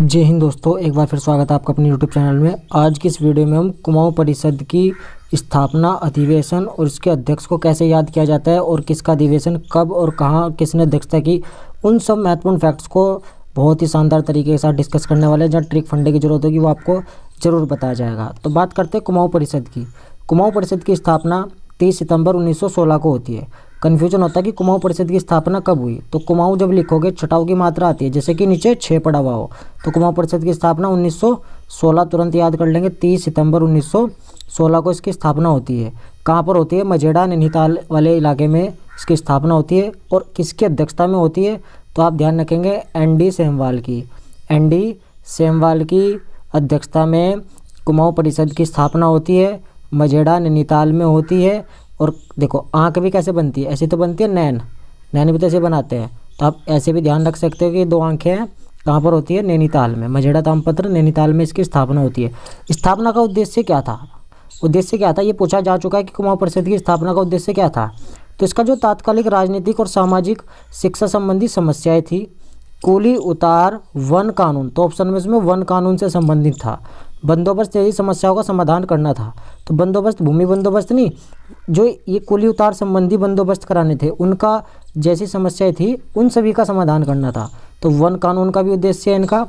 जय हिंद दोस्तों एक बार फिर स्वागत है आपका अपने यूट्यूब चैनल में आज की इस वीडियो में हम कुमाऊं परिषद की स्थापना अधिवेशन और इसके अध्यक्ष को कैसे याद किया जाता है और किसका अधिवेशन कब और कहाँ किसने अध्यक्षता की उन सब महत्वपूर्ण फैक्ट्स को बहुत ही शानदार तरीके के साथ डिस्कस करने वाले हैं जहाँ ट्रिक फंडे की जरूरत होगी वो आपको ज़रूर बताया जाएगा तो बात करते हैं कुमाऊँ परिषद की कुमाऊँ परिषद की स्थापना तीस सितंबर उन्नीस को होती है कन्फ्यूजन होता है कि कुमाऊं परिषद की स्थापना कब हुई तो कुमाऊं जब लिखोगे छटाओं की मात्रा आती है जैसे कि नीचे छः पड़ा हुआ हो तो कुमाऊं परिषद की स्थापना 1916 तुरंत याद कर लेंगे 30 सितंबर 1916 को इसकी स्थापना होती है कहाँ पर होती है मजेड़ा नैनीताल वाले इलाके में इसकी स्थापना होती है और किसकी अध्यक्षता में होती है तो आप ध्यान रखेंगे एन डी सेमवाल की एन डी की अध्यक्षता में कुमाऊँ परिषद की स्थापना होती है मजेड़ा नैनीताल में होती है और देखो आँख भी कैसे बनती है ऐसे तो बनती है नैन नैन भी तो ऐसे बनाते हैं तो आप ऐसे भी ध्यान रख सकते हो कि दो आँखें हैं कहाँ पर होती है नैनीताल में मझेड़ा तामपत्र नैनीताल में इसकी स्थापना होती है स्थापना का उद्देश्य क्या था उद्देश्य क्या था ये पूछा जा चुका है कि कुमाऊँ परिषद की स्थापना का उद्देश्य क्या था तो इसका जो तात्कालिक राजनीतिक और सामाजिक शिक्षा संबंधी समस्याएं थी कूली उतार वन कानून तो ऑप्शन में इसमें वन कानून से संबंधित था बंदोबस्त यही समस्याओं का समाधान करना था तो बंदोबस्त भूमि बंदोबस्त नहीं जो ये कुली उतार संबंधी बंदोबस्त कराने थे उनका जैसी समस्याएं थी उन सभी का समाधान करना था तो वन कानून का भी उद्देश्य है इनका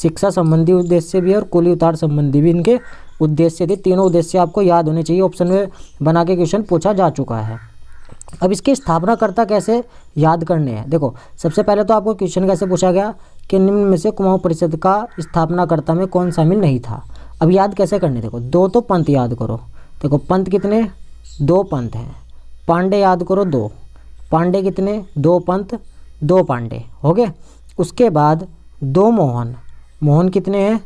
शिक्षा संबंधी उद्देश्य भी है और कुली उतार संबंधी भी इनके उद्देश्य थे तीनों उद्देश्य आपको याद होने चाहिए ऑप्शन में बना के क्वेश्चन पूछा जा चुका है अब इसकी स्थापनाकर्ता कैसे याद करने हैं देखो सबसे पहले तो आपको क्वेश्चन कैसे पूछा गया के निम्न में से कुमाऊं परिषद का स्थापनाकर्ता में कौन शामिल नहीं था अब याद कैसे करने देखो दो तो पंत याद करो देखो पंत कितने दो पंत हैं पांडे याद करो दो पांडे कितने दो पंत दो पांडे हो गए उसके बाद दो मोहन मोहन कितने हैं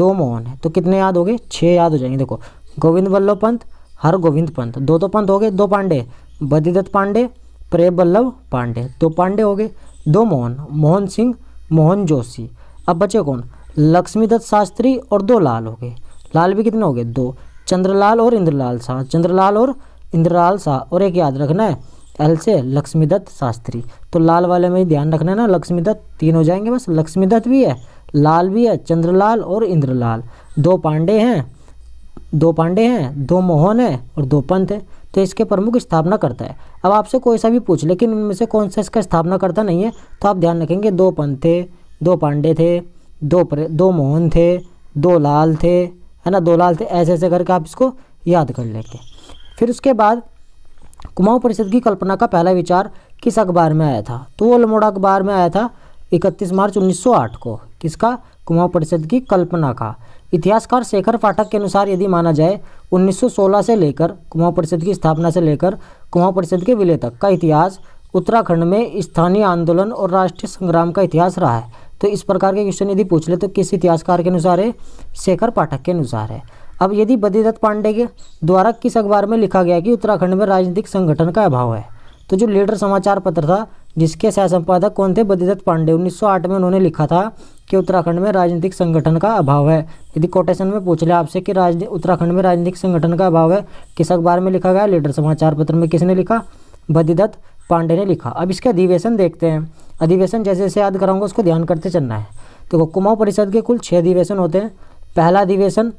दो मोहन है तो कितने याद हो गए छः याद हो जाएंगे देखो गोविंद वल्लभ पंत हर गोविंद पंत दो तो पंत हो गए दो पांडे बद्रीदत्त पांडे प्रेम वल्लभ पांडे दो पांडे हो गए दो मोहन मोहन सिंह मोहन जोशी अब बचे कौन लक्ष्मीदत्त शास्त्री और दो लाल हो गए लाल भी कितने हो गए दो चंद्रलाल और इंद्रलाल शाह चंद्रलाल और इंद्रलाल शाह और एक याद रखना है एल से लक्ष्मीदत्त शास्त्री तो लाल वाले में ही ध्यान रखना है ना लक्ष्मीदत्त तीन हो जाएंगे बस लक्ष्मीदत्त भी है लाल भी है चंद्रलाल और इंद्रलाल दो पांडे हैं दो पांडे हैं दो मोहन है और दो पंथ है तो इसके प्रमुख स्थापना करता है अब आपसे कोई सा भी पूछ लेकिन उनमें से कौन सा इसका स्थापना करता नहीं है तो आप ध्यान रखेंगे दो पंत थे दो पांडे थे दो दो मोहन थे दो लाल थे है ना दो लाल थे ऐसे ऐसे करके आप इसको याद कर लेते हैं फिर उसके बाद कुमाऊं परिषद की कल्पना का पहला विचार किस अखबार में आया था तो वो अल्मोड़ा अखबार में आया था 31 मार्च 1908 को किसका कुमाऊं परिषद की कल्पना का इतिहासकार शेखर पाठक के अनुसार यदि माना जाए 1916 से लेकर कुमाऊं परिषद की स्थापना से लेकर कुमाऊं परिषद के विलय तक का इतिहास उत्तराखंड में स्थानीय आंदोलन और राष्ट्रीय संग्राम का इतिहास रहा है तो इस प्रकार के क्वेश्चन यदि पूछ ले तो किस इतिहासकार के अनुसार है शेखर पाठक के अनुसार है अब यदि बद्रीदत्त पांडे के द्वारा किस अखबार में लिखा गया कि उत्तराखंड में राजनीतिक संगठन का अभाव है तो जो लीडर समाचार पत्र था जिसके सह संपादक कौन थे बद्रीदत्त पांडे 1908 में उन्होंने लिखा था कि उत्तराखंड में राजनीतिक संगठन का अभाव है यदि कोटेशन में पूछ लिया आपसे कि राज उत्तराखंड में राजनीतिक संगठन का अभाव है किस अखबार में लिखा गया लीडर समाचार पत्र में किसने लिखा बद्रीदत्त पांडे ने लिखा अब इसके अधिवेशन देखते हैं अधिवेशन जैसे जैसे याद कराऊंगा उसको ध्यान करते चलना है देखो तो कुमाऊं परिषद के कुल छः अधिवेशन होते हैं पहला अधिवेशन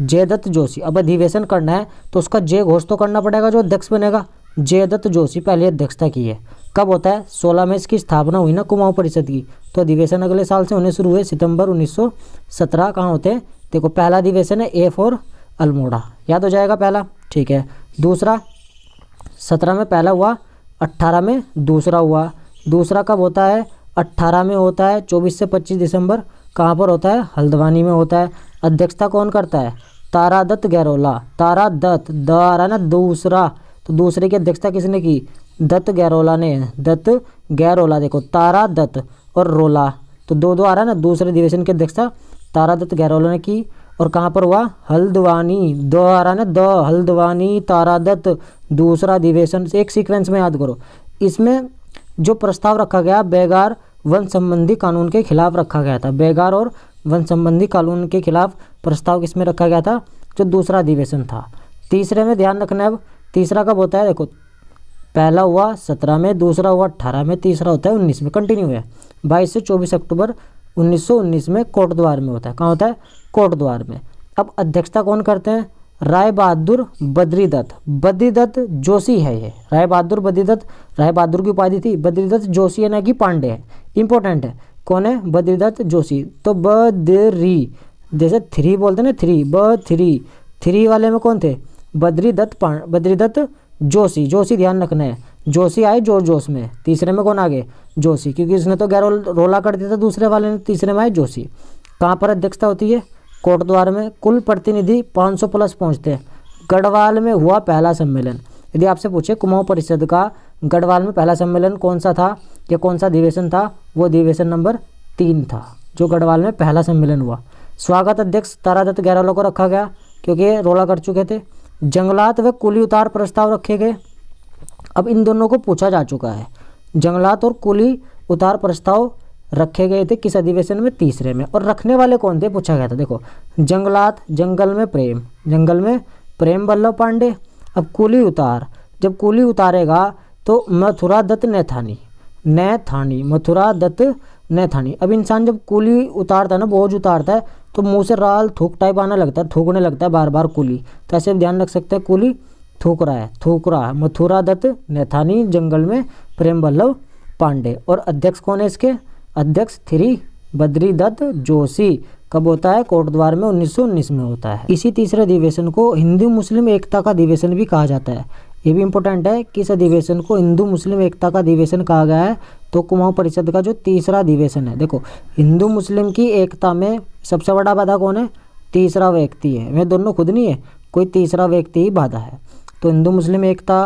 जयदत्त जोशी अब अधिवेशन करना है तो उसका जय घोष तो करना पड़ेगा जो अध्यक्ष बनेगा जयदत्त जोशी पहले अध्यक्षता की है कब होता है सोलह में इसकी स्थापना हुई ना कुमाऊं परिषद की तो अधिवेशन अगले साल से होने शुरू हुए सितंबर 1917 कहाँ होते हैं देखो पहला अधिवेशन है ए फोर अल्मोड़ा याद हो जाएगा पहला ठीक है दूसरा सत्रह में पहला हुआ अट्ठारह में दूसरा हुआ दूसरा कब होता है अट्ठारह में होता है चौबीस से पच्चीस दिसंबर कहाँ पर होता है हल्द्वानी में होता है अध्यक्षता कौन करता है तारा दत्त गैरोला तारा दत्त दारा ना दूसरा तो दूसरे की अध्यक्षता किसने की दत्त गैरोला ने दत्त गैरोला देखो तारा दत्त और रोला तो दो दो आ रहा है ना दूसरे अधिवेशन की अध्यक्षता तारा दत्त गैरोला ने की और कहाँ पर हुआ हल्द्वानी दो आ रहा है ना द हल्द्वानी तारा दत्त दूसरा अधिवेशन एक सीक्वेंस में याद करो इसमें जो प्रस्ताव रखा गया बेगार वन संबंधी कानून के खिलाफ रखा गया था बेगार और वन संबंधी कानून के खिलाफ प्रस्ताव किसमें रखा गया था जो दूसरा अधिवेशन था तीसरे में ध्यान रखना अब तीसरा कब होता है देखो पहला हुआ सत्रह में दूसरा हुआ अट्ठारह में तीसरा होता है उन्नीस में कंटिन्यू है बाईस से चौबीस अक्टूबर उन्नीस में कोटद्वार में होता है कहाँ होता है कोटद्वार में अब अध्यक्षता कौन करते हैं राय बहादुर बद्री दत्त बद्री दत्त जोशी है ये राय बहादुर बद्री दत्त राय बहादुर की उपाधि थी बद्री दत्त जोशी है ना कि पांडे है इंपॉर्टेंट है कौन है बद्री दत्त जोशी तो बद्री जैसे थ्री बोलते हैं ना थ्री ब थ्री थ्री वाले में कौन थे बद्रीदत्त बद्रीदत्त जोशी जोशी ध्यान रखना है जोशी आए जोर जोश में तीसरे में कौन आ गए जोशी क्योंकि उसने तो गैर रोला कर दिया था दूसरे वाले ने तीसरे में आए जोशी कहाँ पर अध्यक्षता होती है कोटद्वार में कुल प्रतिनिधि 500 प्लस पहुँचते हैं गढ़वाल में हुआ पहला सम्मेलन यदि आपसे पूछे कुमाऊँ परिषद का गढ़वाल में पहला सम्मेलन कौन सा था या कौन सा अधिवेशन था वो अधिवेशन नंबर तीन था जो गढ़वाल में पहला सम्मेलन हुआ स्वागत अध्यक्ष तारादत्त गैरालो को रखा गया क्योंकि ये रोला कर चुके थे जंगलात व कुली उतार प्रस्ताव रखे गए अब इन दोनों को पूछा जा चुका है जंगलात और कुली उतार प्रस्ताव रखे गए थे किस अधिवेशन में तीसरे में और रखने वाले कौन थे पूछा गया था देखो जंगलात जंगल में प्रेम जंगल में प्रेम वल्लभ पांडे अब कुली उतार जब कुली उतारेगा तो मथुरा दत्त नैथानी नैथानी मथुरा दत्त नैथानी अब इंसान जब कुली उतारता है ना बोझ उतारता है तो मुंह से राल थूक टाइप आना लगता है थूकने लगता है बार बार कुली तो ऐसे ध्यान रख सकते हैं कुली थूक रहा है थूक रहा है मथुरा दत्त नैथानी जंगल में प्रेम वल्लभ पांडे और अध्यक्ष कौन है इसके अध्यक्ष थ्री बद्री दत्त जोशी कब होता है कोटद्वार में 1919 में होता है इसी तीसरे अधिवेशन को हिंदू मुस्लिम एकता का अधिवेशन भी कहा जाता है ये भी इम्पोर्टेंट है कि इस अधिवेशन को हिंदू मुस्लिम एकता का अधिवेशन कहा गया है तो कुमाऊं परिषद का जो तीसरा अधिवेशन है देखो हिंदू मुस्लिम की एकता में सबसे बड़ा बाधा कौन है तीसरा व्यक्ति है वह दोनों खुद नहीं है कोई तीसरा व्यक्ति ही बाधा है तो हिंदू मुस्लिम एकता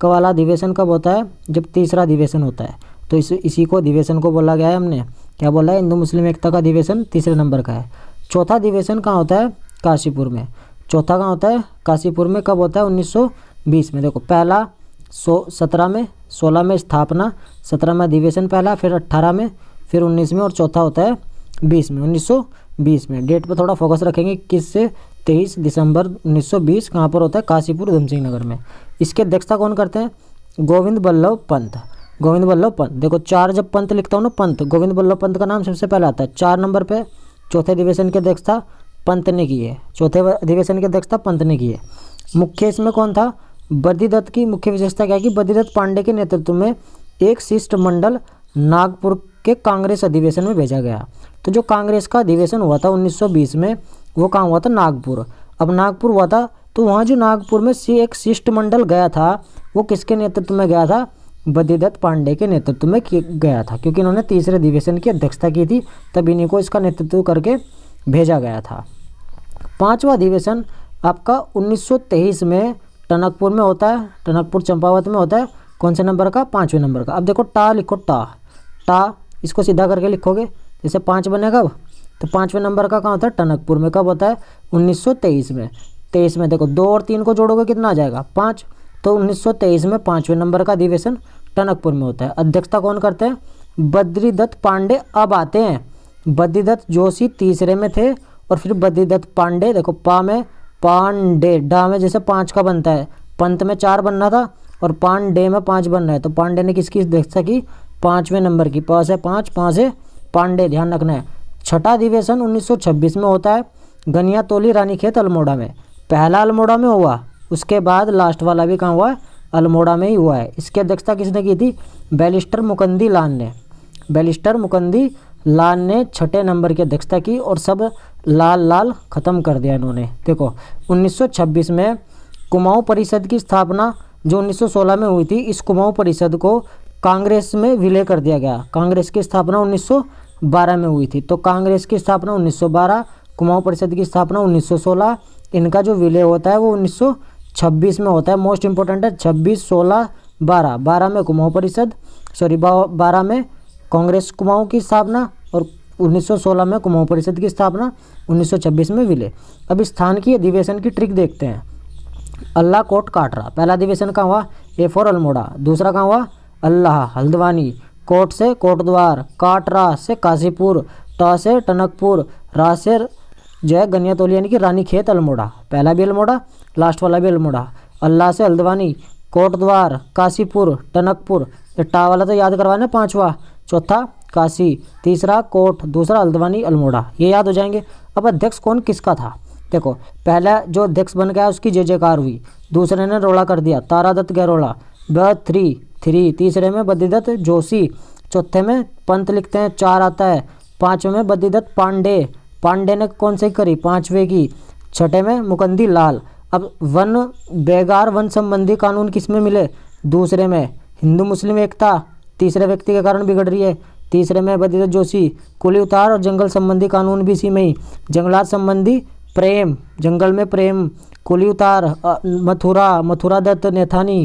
का वाला अधिवेशन कब होता है जब तीसरा अधिवेशन होता है तो इस इसी को अधिवेशन को बोला गया है हमने क्या बोला है हिंदू मुस्लिम एकता का अधिवेशन तीसरे नंबर का है चौथा अधिवेशन कहाँ होता है काशीपुर में चौथा कहाँ होता है काशीपुर में कब होता है उन्नीस बीस में देखो पहला सो सत्रह में सोलह में स्थापना सत्रह में अधिवेशन पहला फिर अट्ठारह में फिर उन्नीस में और चौथा होता है बीस में उन्नीस सौ बीस में डेट पर थोड़ा फोकस रखेंगे किस से तेईस दिसंबर उन्नीस सौ बीस कहाँ पर होता है काशीपुर धमसिंह नगर में इसके अध्यक्षता कौन करते हैं गोविंद बल्लभ पंत गोविंद बल्लभ पंत देखो चार जब पंत लिखता हूँ ना पंत गोविंद बल्लभ पंत का नाम सबसे पहले आता है चार नंबर पर चौथे अधिवेशन की अध्यक्षता पंत ने की है चौथे अधिवेशन की अध्यक्षता पंत ने की है मुख्य इसमें कौन था बद्रीदत्त की मुख्य विशेषता क्या है कि बद्रीदत्त पांडे के नेतृत्व में एक शिष्टमंडल नागपुर के कांग्रेस अधिवेशन में भेजा गया तो जो कांग्रेस का अधिवेशन हुआ था 1920 में वो कहाँ हुआ था नागपुर अब नागपुर हुआ था तो वहाँ जो नागपुर में सी एक शिष्टमंडल गया था वो किसके नेतृत्व में गया था बद्रीदत्त पांडे के नेतृत्व में गया था क्योंकि इन्होंने तीसरे अधिवेशन की अध्यक्षता की थी तब इन्हीं को इसका नेतृत्व करके भेजा गया था पाँचवा अधिवेशन आपका 1923 में टनकपुर में होता है टनकपुर चंपावत में होता है कौन से नंबर का पाँचवें नंबर का अब देखो टा लिखो टा टा इसको सीधा करके लिखोगे जैसे पाँच बनेगा तो पाँचवें नंबर का कहाँ होता है टनकपुर में कब होता है उन्नीस में तेईस में देखो दो और तीन को जोड़ोगे कितना आ जाएगा पाँच तो उन्नीस में पाँचवें नंबर का अधिवेशन टनकपुर में होता है अध्यक्षता कौन करते हैं बद्रीदत्त पांडे अब आते हैं बद्रीदत्त जोशी तीसरे में थे और फिर बद्रीदत्त पांडे देखो पा में पांडे डा में जैसे पाँच का बनता है पंत में चार बनना था और पांडे में पाँच बन रहा है तो पांडे ने किसकी अध्यक्षता की पाँचवें नंबर की पास है पाँच पाँच है पांडे ध्यान रखना है छठा अधिवेशन छब्बीस में होता है गनिया तोली रानी खेत अल्मोड़ा में पहला अल्मोड़ा में हुआ उसके बाद लास्ट वाला भी कहाँ हुआ है अल्मोड़ा में ही हुआ है इसकी अध्यक्षता किसने की थी बैलिस्टर मुकंदी लाल ने बैलिस्टर मुकंदी लाल ने छठे नंबर की अध्यक्षता की और सब लाल लाल ख़त्म कर दिया इन्होंने देखो 1926 में कुमाऊं परिषद की स्थापना जो 1916 में हुई थी इस कुमाऊं परिषद को कांग्रेस में विलय कर दिया गया कांग्रेस की स्थापना 1912 में हुई थी तो कांग्रेस की स्थापना 1912 कुमाऊं परिषद की स्थापना 1916 इनका जो विलय होता है वो 1926 में होता है मोस्ट इम्पोर्टेंट है छब्बीस सोलह बारह बारह में कुमाऊँ परिषद सॉरी बारह में कांग्रेस कुमाऊं की स्थापना और 1916 में कुमाऊं परिषद की स्थापना 1926 में विलय अब स्थान की अधिवेशन की ट्रिक देखते हैं अल्लाह कोट काटरा पहला अधिवेशन कहाँ हुआ ए फोर अल्मोड़ा दूसरा कहाँ हुआ अल्लाह हल्द्वानी कोट से कोटद्वार काटरा से काशीपुर टा से टनकपुर रा से जो है तोली यानी कि रानी खेत अल्मोड़ा पहला भी अल्मोड़ा लास्ट वाला भी अल्मोड़ा अल्लाह से हल्द्वानी कोटद्वार काशीपुर टनकपुर टा वाला तो याद करवाना पाँचवा चौथा काशी तीसरा कोट दूसरा हल्द्वानी अल्मोड़ा ये याद हो जाएंगे अब अध्यक्ष कौन किसका था देखो पहला जो अध्यक्ष बन गया उसकी जय जयकार हुई दूसरे ने रोड़ा कर दिया तारादत्त गैरोला ब थ्री थ्री तीसरे में बद्रीदत्त जोशी चौथे में पंत लिखते हैं चार आता है पाँचवें में बद्रीदत्त पांडे पांडे ने कौन सी करी पाँचवें की छठे में मुकंदी लाल अब वन बेगार वन संबंधी कानून किस में मिले दूसरे में हिंदू मुस्लिम एकता तीसरे व्यक्ति के कारण बिगड़ रही है तीसरे में बदित जोशी कुली उतार और जंगल संबंधी कानून भी इसी में ही जंगलात संबंधी प्रेम जंगल में प्रेम कुली उतार मथुरा मथुरा दत्त नेथानी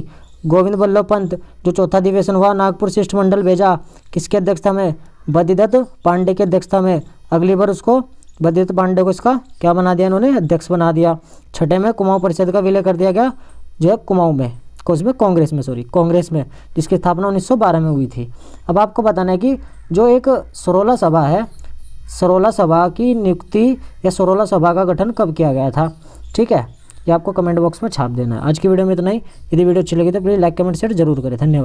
गोविंद वल्लभ पंत जो चौथा अधिवेशन हुआ नागपुर शिष्टमंडल भेजा किसके अध्यक्षता में बदिदत्त पांडे की अध्यक्षता में अगली बार उसको बदिदत्त पांडे को इसका क्या बना दिया इन्होंने अध्यक्ष बना दिया छठे में कुमाऊं परिषद का विलय कर दिया गया जो है कुमाऊं में कौन में कांग्रेस में सॉरी कांग्रेस में जिसकी स्थापना 1912 में हुई थी अब आपको बताना है कि जो एक सरोला सभा है सरोला सभा की नियुक्ति या सरोला सभा का गठन कब किया गया था ठीक है ये आपको कमेंट बॉक्स में छाप देना है आज की वीडियो में इतना ही यदि वीडियो अच्छी लगी तो प्लीज़ लाइक कमेंट शेयर जरूर करें धन्यवाद